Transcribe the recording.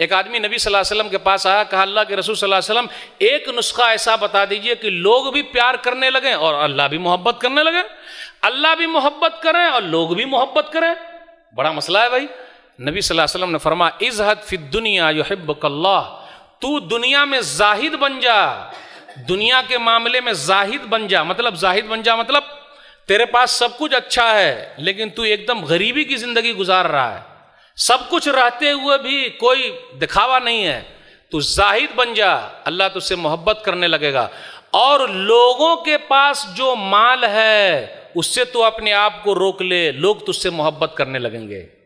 एक आदमी नबी सल्लल्लाहु अलैहि वसल्लम के पास आया कहा अल्लाह के रसूल सल्लल्लाहु अलैहि वसल्लम एक नुस्खा ऐसा बता दीजिए कि लोग भी प्यार करने लगे और अल्लाह भी मोहब्बत करने लगे अल्लाह भी मोहब्बत करें और लोग भी मोहब्बत करें बड़ा मसला है भाई नबी सल्लल्लाहु अलैहि वसल्लम ने फरमा इजहद फिद दुनिया युहिब्बकल्लाह तू दुनिया में जाहिद बन जा दुनिया के मामले में जाहिद बन जा मतलब जाहिद बन जा मतलब तेरे पास सब कुछ अच्छा है लेकिन तू एकदम गरीबी की जिंदगी गुजार रहा है सब कुछ रहते हुए भी कोई दिखावा नहीं है तो जाहिद बन जा अल्लाह तुझसे तो मोहब्बत करने लगेगा और लोगों के पास जो माल है उससे तो अपने आप को रोक ले लोग तुझसे तो मोहब्बत करने लगेंगे